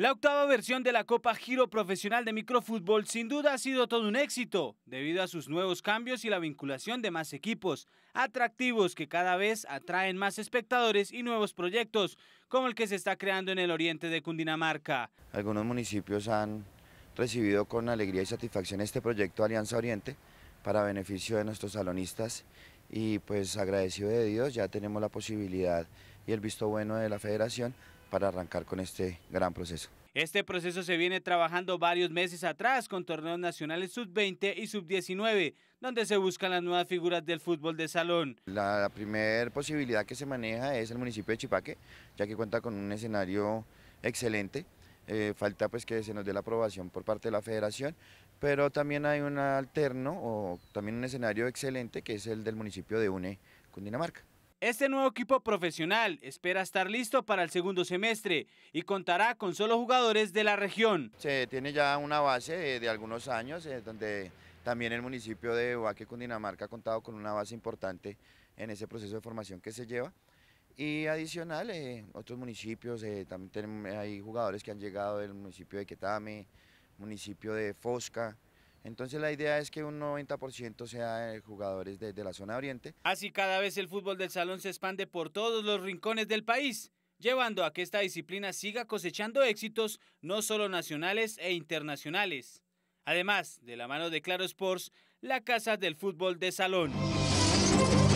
La octava versión de la Copa Giro Profesional de Microfútbol sin duda ha sido todo un éxito, debido a sus nuevos cambios y la vinculación de más equipos, atractivos que cada vez atraen más espectadores y nuevos proyectos, como el que se está creando en el oriente de Cundinamarca. Algunos municipios han recibido con alegría y satisfacción este proyecto Alianza Oriente para beneficio de nuestros salonistas y pues agradecido de Dios ya tenemos la posibilidad y el visto bueno de la federación para arrancar con este gran proceso. Este proceso se viene trabajando varios meses atrás con torneos nacionales sub-20 y sub-19, donde se buscan las nuevas figuras del fútbol de salón. La, primera posibilidad que se maneja es el municipio de Chipaque, ya que cuenta con un escenario excelente, eh, falta pues que se nos dé la aprobación por parte de la federación, pero también hay un alterno o también un escenario excelente que es el del municipio de UNE, Cundinamarca. Este nuevo equipo profesional espera estar listo para el segundo semestre y contará con solo jugadores de la región. Se tiene ya una base eh, de, algunos años eh, donde también el municipio de Oaque, Cundinamarca, ha contado con una base importante en ese proceso de formación que se lleva. Y adicional, eh, otros municipios, eh, también hay jugadores que han llegado del municipio de Quetame, municipio de Fosca. Entonces la idea es que un 90% sea eh, jugadores de, de la zona oriente. Así cada vez el fútbol del salón se expande por todos los rincones del país, llevando a que esta disciplina siga cosechando éxitos no solo nacionales e internacionales. Además, de la mano de Claro Sports, la casa del fútbol de salón.